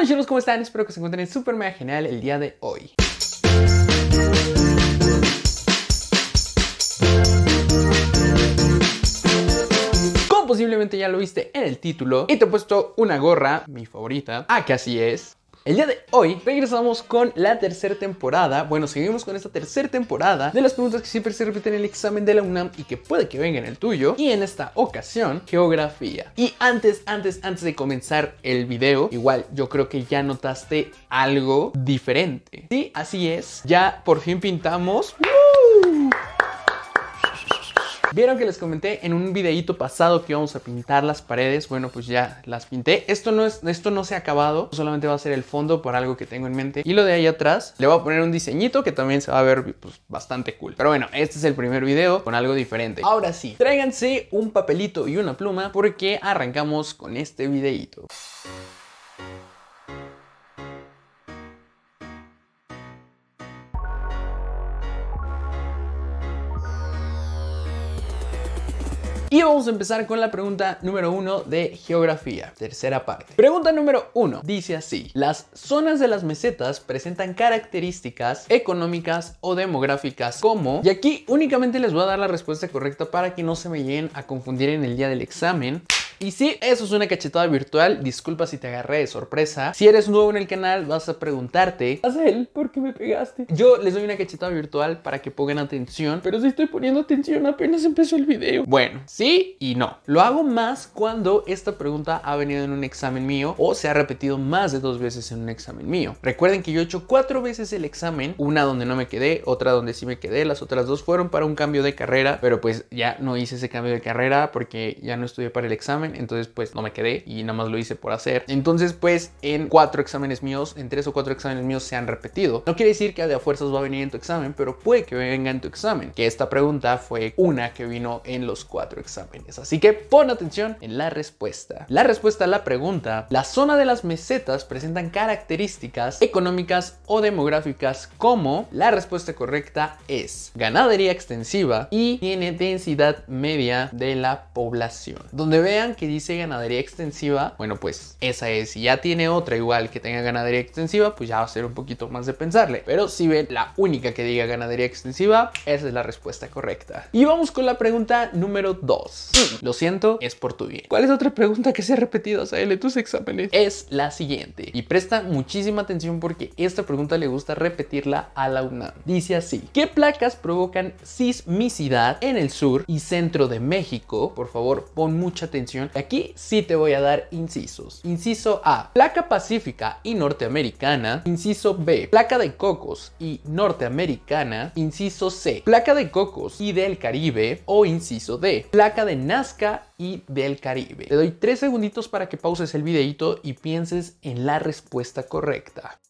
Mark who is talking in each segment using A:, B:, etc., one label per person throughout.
A: ¿Qué chicos? ¿Cómo están? Espero que se encuentren súper mega genial el día de hoy. Como posiblemente ya lo viste en el título, y te he puesto una gorra, mi favorita. Ah, que así es. El día de hoy regresamos con la tercera temporada, bueno, seguimos con esta tercera temporada de las preguntas que siempre se repiten en el examen de la UNAM y que puede que venga en el tuyo, y en esta ocasión, geografía. Y antes, antes, antes de comenzar el video, igual yo creo que ya notaste algo diferente. Sí, así es, ya por fin pintamos... Vieron que les comenté en un videíto pasado que íbamos a pintar las paredes. Bueno, pues ya las pinté. Esto no, es, esto no se ha acabado. Solamente va a ser el fondo por algo que tengo en mente. Y lo de ahí atrás le voy a poner un diseñito que también se va a ver pues, bastante cool. Pero bueno, este es el primer video con algo diferente. Ahora sí, tráiganse un papelito y una pluma porque arrancamos con este videíto. Y vamos a empezar con la pregunta número uno de geografía, tercera parte. Pregunta número uno dice así, las zonas de las mesetas presentan características económicas o demográficas como, y aquí únicamente les voy a dar la respuesta correcta para que no se me lleguen a confundir en el día del examen, y sí, eso es una cachetada virtual. Disculpa si te agarré de sorpresa. Si eres nuevo en el canal, vas a preguntarte, él ¿por qué me pegaste? Yo les doy una cachetada virtual para que pongan atención, pero si estoy poniendo atención apenas empezó el video. Bueno, sí y no. Lo hago más cuando esta pregunta ha venido en un examen mío o se ha repetido más de dos veces en un examen mío. Recuerden que yo he hecho cuatro veces el examen, una donde no me quedé, otra donde sí me quedé, las otras dos fueron para un cambio de carrera, pero pues ya no hice ese cambio de carrera porque ya no estudié para el examen entonces pues no me quedé y nada más lo hice por hacer. Entonces pues en cuatro exámenes míos, en tres o cuatro exámenes míos se han repetido. No quiere decir que de a fuerzas va a venir en tu examen, pero puede que venga en tu examen. Que esta pregunta fue una que vino en los cuatro exámenes. Así que pon atención en la respuesta. La respuesta a la pregunta, la zona de las mesetas presentan características económicas o demográficas como la respuesta correcta es ganadería extensiva y tiene densidad media de la población. Donde vean que dice ganadería extensiva, bueno, pues esa es. Si ya tiene otra igual que tenga ganadería extensiva, pues ya va a ser un poquito más de pensarle. Pero si ven la única que diga ganadería extensiva, esa es la respuesta correcta. Y vamos con la pregunta número 2. Mm. Lo siento, es por tu bien. ¿Cuál es otra pregunta que se ha repetido, Sael, en tus exámenes? Es la siguiente. Y presta muchísima atención porque esta pregunta le gusta repetirla a la UNAM. Dice así. ¿Qué placas provocan sismicidad en el sur y centro de México? Por favor, pon mucha atención Aquí sí te voy a dar incisos. Inciso A, placa pacífica y norteamericana. Inciso B, placa de cocos y norteamericana. Inciso C, placa de cocos y del Caribe. O inciso D, placa de Nazca y del Caribe. Te doy tres segunditos para que pauses el videito y pienses en la respuesta correcta.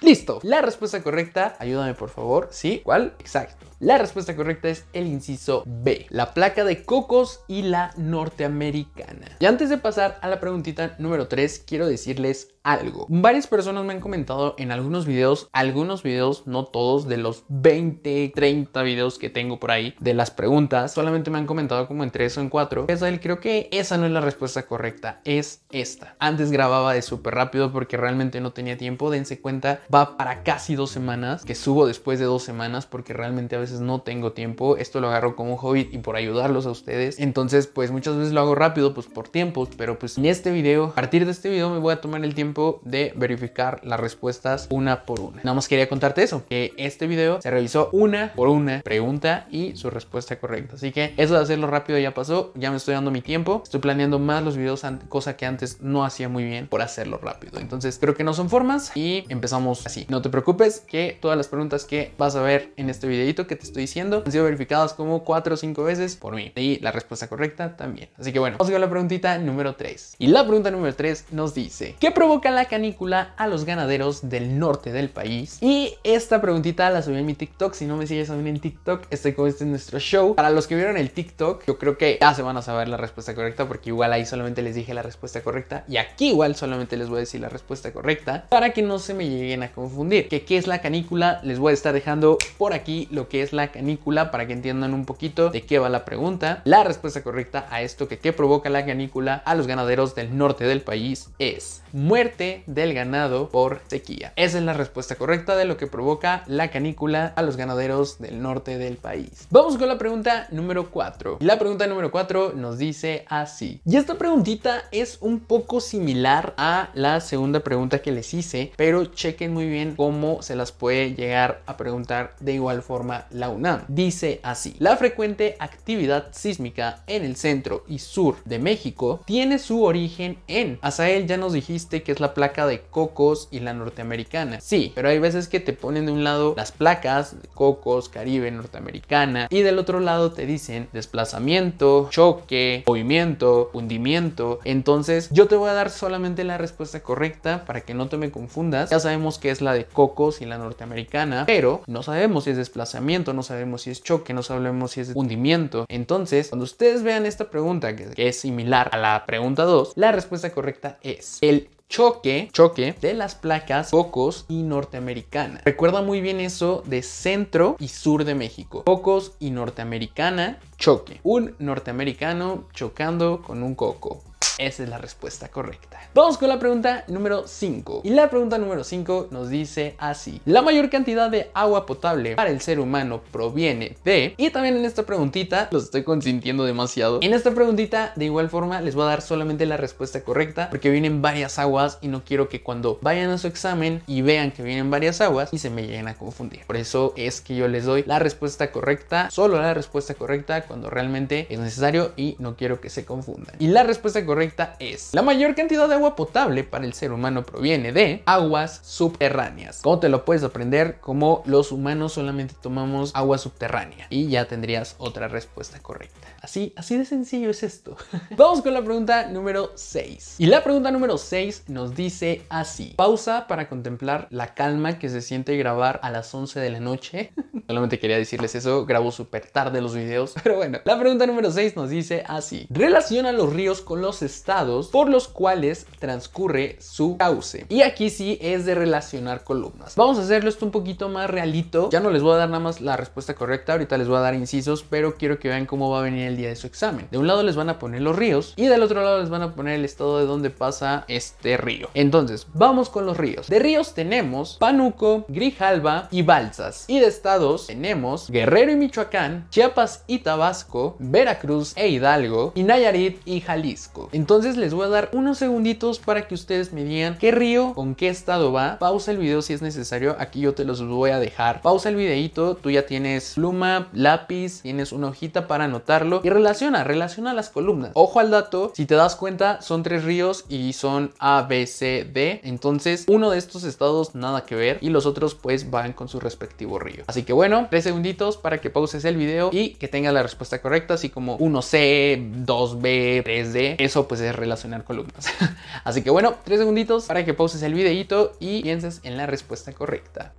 A: Listo, la respuesta correcta, ayúdame por favor, ¿sí? ¿Cuál? Exacto. La respuesta correcta es el inciso B, la placa de cocos y la norteamericana. Y antes de pasar a la preguntita número 3, quiero decirles algo. Varias personas me han comentado en algunos videos, algunos videos, no todos, de los 20, 30 videos que tengo por ahí de las preguntas, solamente me han comentado como en 3 o en cuatro Esa pues, él creo que esa no es la respuesta correcta, es esta. Antes grababa de súper rápido porque realmente no tenía tiempo, dense cuenta, va para casi dos semanas, que subo después de dos semanas porque realmente a veces no tengo tiempo, esto lo agarro como un hobby y por ayudarlos a ustedes. Entonces, pues muchas veces lo hago rápido, pues por tiempos, pero pues en este video, a partir de este video me voy a tomar el tiempo de verificar las respuestas una por una. Nada más quería contarte eso, que este video se realizó una por una pregunta y su respuesta correcta. Así que eso de hacerlo rápido ya pasó, ya me estoy dando mi tiempo, estoy planeando más los videos, cosa que antes no hacía muy bien por hacerlo rápido. Entonces creo que no son formas y empezamos así. No te preocupes que todas las preguntas que vas a ver en este videito que te estoy diciendo han sido verificadas como 4 o 5 veces por mí. Y la respuesta correcta también. Así que bueno, vamos con la preguntita número 3. Y la pregunta número 3 nos dice, ¿qué provoca la canícula a los ganaderos del norte del país? Y esta preguntita la subí en mi TikTok. Si no me sigues también en TikTok, estoy con este en nuestro show. Para los que vieron el TikTok, yo creo que ya se van a saber la respuesta correcta porque igual ahí solamente les dije la respuesta correcta y aquí igual solamente les voy a decir la respuesta correcta para que no se me lleguen a confundir. Que qué es la canícula, les voy a estar dejando por aquí lo que es la canícula para que entiendan un poquito de qué va la pregunta. La respuesta correcta a esto que qué provoca la canícula a los ganaderos del norte del país es muerte del ganado por sequía. Esa es la respuesta correcta de lo que provoca la canícula a los ganaderos del norte del país. Vamos con la pregunta número 4. La pregunta número 4 nos dice así. Y esta preguntita es un poco similar a la segunda pregunta que les hice, pero chequen muy bien cómo se las puede llegar a preguntar de igual forma la UNAM. Dice así. La frecuente actividad sísmica en el centro y sur de México tiene su origen en... Azael ya nos dijiste que es placa de Cocos y la norteamericana. Sí, pero hay veces que te ponen de un lado las placas de Cocos, Caribe, norteamericana y del otro lado te dicen desplazamiento, choque, movimiento, hundimiento. Entonces yo te voy a dar solamente la respuesta correcta para que no te me confundas. Ya sabemos que es la de Cocos y la norteamericana, pero no sabemos si es desplazamiento, no sabemos si es choque, no sabemos si es hundimiento. Entonces, cuando ustedes vean esta pregunta que es similar a la pregunta 2, la respuesta correcta es el choque, choque de las placas Pocos y norteamericana. Recuerda muy bien eso de centro y sur de México. Pocos y norteamericana, choque. Un norteamericano chocando con un coco. Esa es la respuesta correcta. Vamos con la pregunta número 5. Y la pregunta número 5 nos dice así. La mayor cantidad de agua potable para el ser humano proviene de... Y también en esta preguntita, los estoy consintiendo demasiado. En esta preguntita, de igual forma, les voy a dar solamente la respuesta correcta porque vienen varias aguas y no quiero que cuando vayan a su examen y vean que vienen varias aguas y se me lleguen a confundir. Por eso es que yo les doy la respuesta correcta, solo la respuesta correcta cuando realmente es necesario y no quiero que se confundan. Y la respuesta correcta correcta es, la mayor cantidad de agua potable para el ser humano proviene de aguas subterráneas. ¿Cómo te lo puedes aprender? Como los humanos solamente tomamos agua subterránea y ya tendrías otra respuesta correcta. Así, así de sencillo es esto. Vamos con la pregunta número 6. Y la pregunta número 6 nos dice así. Pausa para contemplar la calma que se siente grabar a las 11 de la noche. Solamente quería decirles eso, grabo súper tarde los videos. Pero bueno, la pregunta número 6 nos dice así. Relaciona los ríos con los estados por los cuales transcurre su cauce. Y aquí sí es de relacionar columnas. Vamos a hacerlo esto un poquito más realito. Ya no les voy a dar nada más la respuesta correcta, ahorita les voy a dar incisos, pero quiero que vean cómo va a venir el día de su examen. De un lado les van a poner los ríos y del otro lado les van a poner el estado de donde pasa este río. Entonces, vamos con los ríos. De ríos tenemos Panuco, Grijalba y Balsas. Y de estados tenemos Guerrero y Michoacán, Chiapas y Tabasco, Veracruz e Hidalgo y Nayarit y Jalisco. Entonces les voy a dar unos segunditos para que ustedes me digan qué río, con qué estado va. Pausa el video si es necesario, aquí yo te los voy a dejar. Pausa el videito, tú ya tienes pluma, lápiz, tienes una hojita para anotarlo y relaciona, relaciona las columnas. Ojo al dato, si te das cuenta son tres ríos y son A, B, C, D. Entonces uno de estos estados nada que ver y los otros pues van con su respectivo río. Así que bueno, tres segunditos para que pauses el video y que tengas la respuesta correcta, así como 1C, 2B, 3D eso pues es relacionar columnas. Así que bueno, tres segunditos para que pauses el videito y pienses en la respuesta correcta.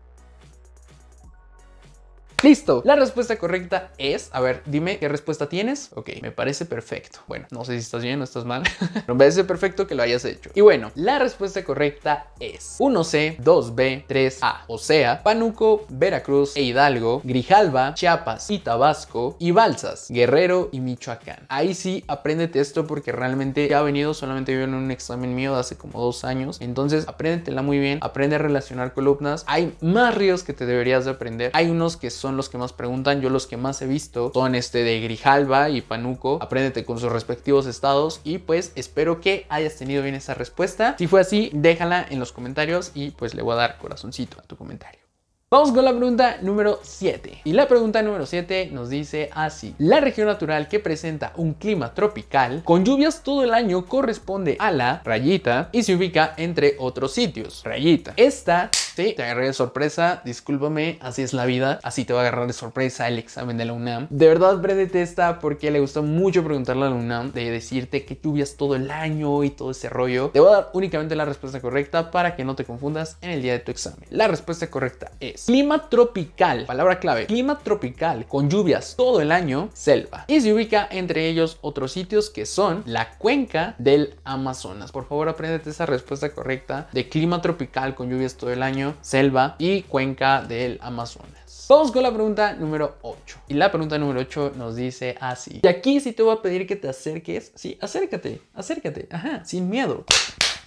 A: Listo. La respuesta correcta es, a ver, dime qué respuesta tienes. Ok, me parece perfecto. Bueno, no sé si estás bien o estás mal. me parece perfecto que lo hayas hecho. Y bueno, la respuesta correcta es 1C, 2B, 3A. O sea, Panuco, Veracruz e Hidalgo, Grijalba, Chiapas y Tabasco y Balsas, Guerrero y Michoacán. Ahí sí, apréndete esto porque realmente ya ha venido, solamente yo en un examen mío de hace como dos años. Entonces, apréndetela muy bien, aprende a relacionar columnas. Hay más ríos que te deberías de aprender. Hay unos que son los que más preguntan, yo los que más he visto son este de Grijalva y Panuco, apréndete con sus respectivos estados y pues espero que hayas tenido bien esa respuesta. Si fue así, déjala en los comentarios y pues le voy a dar corazoncito a tu comentario. Vamos con la pregunta número 7. Y la pregunta número 7 nos dice así. La región natural que presenta un clima tropical con lluvias todo el año corresponde a la rayita y se ubica entre otros sitios. Rayita. Esta te agarré de sorpresa, discúlpame, así es la vida, así te va a agarrar de sorpresa el examen de la UNAM. De verdad, aprendete esta porque le gustó mucho preguntarle a la UNAM de decirte que lluvias todo el año y todo ese rollo. Te voy a dar únicamente la respuesta correcta para que no te confundas en el día de tu examen. La respuesta correcta es clima tropical, palabra clave, clima tropical con lluvias todo el año, selva. Y se ubica entre ellos otros sitios que son la cuenca del Amazonas. Por favor, apréndete esa respuesta correcta de clima tropical con lluvias todo el año selva y cuenca del Amazonas. Vamos con la pregunta número 8. Y la pregunta número 8 nos dice así. Y aquí si te voy a pedir que te acerques. Sí, acércate, acércate. Ajá, sin miedo.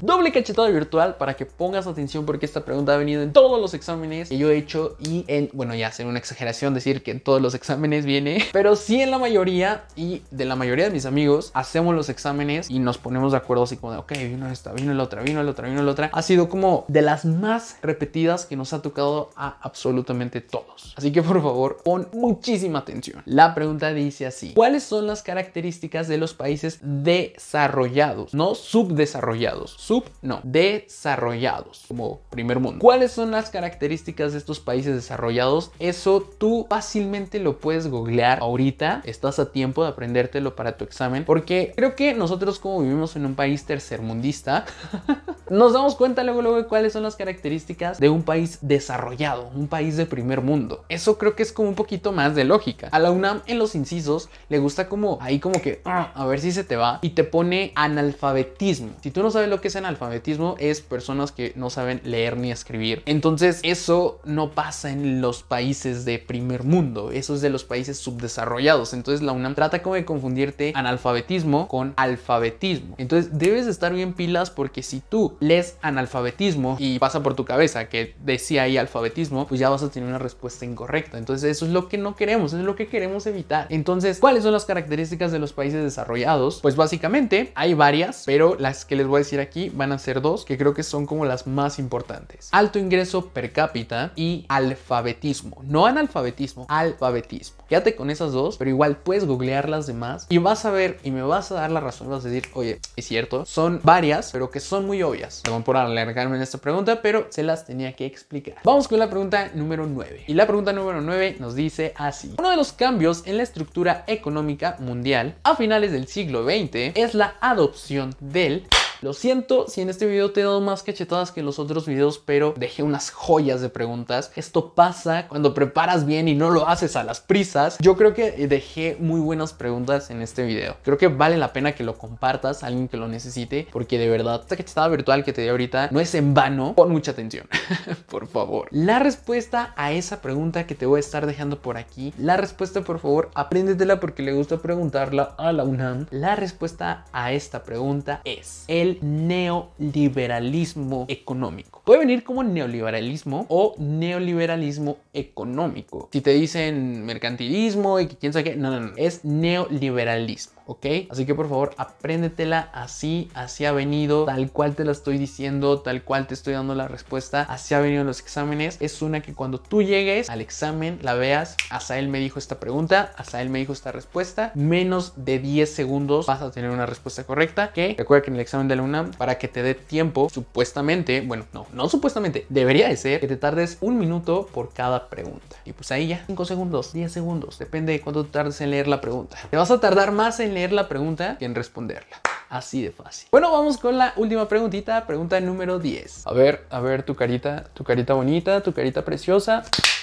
A: Doble cachetada virtual para que pongas atención porque esta pregunta ha venido en todos los exámenes que yo he hecho y en, bueno, ya sería una exageración decir que en todos los exámenes viene, pero sí en la mayoría y de la mayoría de mis amigos hacemos los exámenes y nos ponemos de acuerdo así como de, ok, vino esta, vino la otra, vino la otra, vino la otra. Ha sido como de las más repetidas que nos ha tocado a absolutamente todos. Así que por favor, pon muchísima atención. La pregunta dice así, ¿cuáles son las características de los países desarrollados, no subdesarrollados? sub, no, desarrollados, como primer mundo. ¿Cuáles son las características de estos países desarrollados? Eso tú fácilmente lo puedes googlear ahorita, estás a tiempo de aprendértelo para tu examen, porque creo que nosotros como vivimos en un país tercermundista, Nos damos cuenta luego, luego de cuáles son las características de un país desarrollado, un país de primer mundo. Eso creo que es como un poquito más de lógica. A la UNAM en los incisos le gusta como ahí como que ah, a ver si se te va y te pone analfabetismo. Si tú no sabes lo que es analfabetismo es personas que no saben leer ni escribir. Entonces eso no pasa en los países de primer mundo, eso es de los países subdesarrollados. Entonces la UNAM trata como de confundirte analfabetismo con alfabetismo. Entonces debes estar bien pilas porque si tú les analfabetismo y pasa por tu cabeza que decía ahí alfabetismo, pues ya vas a tener una respuesta incorrecta. Entonces eso es lo que no queremos, es lo que queremos evitar. Entonces, ¿cuáles son las características de los países desarrollados? Pues básicamente hay varias, pero las que les voy a decir aquí van a ser dos, que creo que son como las más importantes. Alto ingreso per cápita y alfabetismo. No analfabetismo, alfabetismo. Quédate con esas dos, pero igual puedes googlear las demás y vas a ver y me vas a dar la razón, vas a decir, oye, es cierto, son varias, pero que son muy obvias días. Perdón por alargarme en esta pregunta, pero se las tenía que explicar. Vamos con la pregunta número 9. Y la pregunta número 9 nos dice así. Uno de los cambios en la estructura económica mundial a finales del siglo XX es la adopción del lo siento si en este video te he dado más cachetadas que en los otros videos, pero dejé unas joyas de preguntas. Esto pasa cuando preparas bien y no lo haces a las prisas. Yo creo que dejé muy buenas preguntas en este video. Creo que vale la pena que lo compartas a alguien que lo necesite, porque de verdad, esta cachetada virtual que te di ahorita no es en vano. Pon mucha atención, por favor. La respuesta a esa pregunta que te voy a estar dejando por aquí, la respuesta, por favor, apréndetela porque le gusta preguntarla a la UNAM. La respuesta a esta pregunta es neoliberalismo económico. Puede venir como neoliberalismo o neoliberalismo económico. Si te dicen mercantilismo y quién sabe qué, no, no, no, es neoliberalismo. ¿ok? Así que por favor, apréndetela así, así ha venido, tal cual te la estoy diciendo, tal cual te estoy dando la respuesta, así ha venido los exámenes. Es una que cuando tú llegues al examen, la veas, hasta él me dijo esta pregunta, hasta él me dijo esta respuesta, menos de 10 segundos vas a tener una respuesta correcta, que recuerda que en el examen de la UNAM, para que te dé tiempo, supuestamente, bueno, no, no supuestamente, debería de ser que te tardes un minuto por cada pregunta. Y pues ahí ya, 5 segundos, 10 segundos, depende de cuánto tardes en leer la pregunta. Te vas a tardar más en la pregunta y en responderla. Así de fácil. Bueno, vamos con la última preguntita, pregunta número 10. A ver, a ver tu carita, tu carita bonita, tu carita preciosa.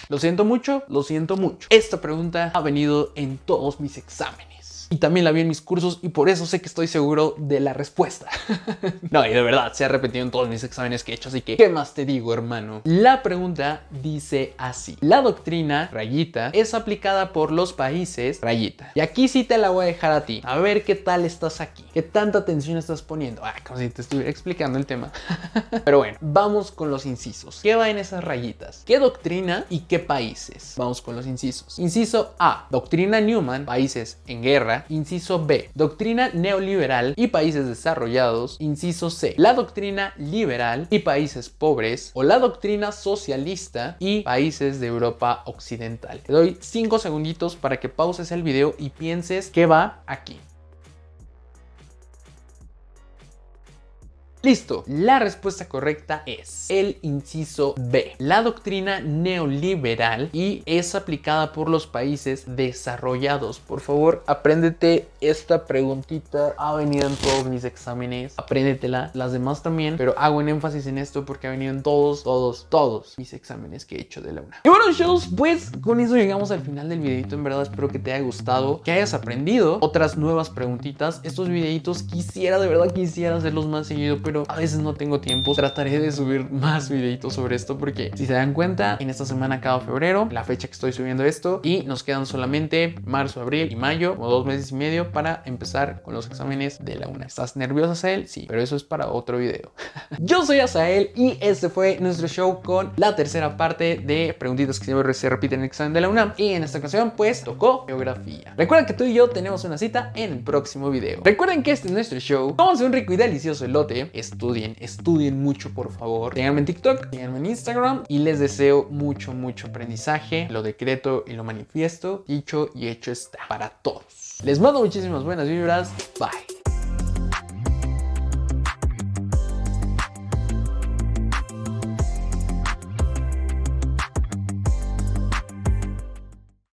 A: Lo siento mucho, lo siento mucho. Esta pregunta ha venido en todos mis exámenes. Y también la vi en mis cursos y por eso sé que estoy seguro de la respuesta. no, y de verdad, se ha repetido en todos mis exámenes que he hecho, así que ¿qué más te digo, hermano? La pregunta dice así. La doctrina, rayita, es aplicada por los países, rayita. Y aquí sí te la voy a dejar a ti. A ver qué tal estás aquí. ¿Qué tanta atención estás poniendo? Ah, como si te estuviera explicando el tema. Pero bueno, vamos con los incisos. ¿Qué va en esas rayitas? ¿Qué doctrina y qué países? Vamos con los incisos. Inciso A, doctrina Newman, países en guerra inciso B. Doctrina neoliberal y países desarrollados, inciso C. La doctrina liberal y países pobres o la doctrina socialista y países de Europa Occidental. Te doy 5 segunditos para que pauses el video y pienses qué va aquí. Listo, la respuesta correcta es el inciso B. La doctrina neoliberal y es aplicada por los países desarrollados. Por favor, apréndete esta preguntita. Ha venido en todos mis exámenes. Apréndetela, las demás también, pero hago un énfasis en esto porque ha venido en todos, todos, todos mis exámenes que he hecho de la UNA. Y bueno, chicos, pues con eso llegamos al final del videito. En verdad espero que te haya gustado, que hayas aprendido otras nuevas preguntitas. Estos videitos quisiera, de verdad quisiera hacerlos más seguido, pero pero a veces no tengo tiempo. Trataré de subir más videitos sobre esto porque si se dan cuenta, en esta semana acaba febrero, la fecha que estoy subiendo esto, y nos quedan solamente marzo, abril y mayo, o dos meses y medio para empezar con los exámenes de la UNA. ¿Estás nervioso, Asael? Sí, pero eso es para otro video. Yo soy Asael y este fue nuestro show con la tercera parte de preguntitas que siempre se repiten en el examen de la UNAM y en esta ocasión pues tocó geografía. Recuerda que tú y yo tenemos una cita en el próximo video. Recuerden que este es nuestro show. Vamos a un rico y delicioso elote estudien, estudien mucho por favor. Ténganme en TikTok, síganme en Instagram y les deseo mucho, mucho aprendizaje. Lo decreto y lo manifiesto. Dicho y hecho está para todos. Les mando muchísimas buenas vibras. Bye.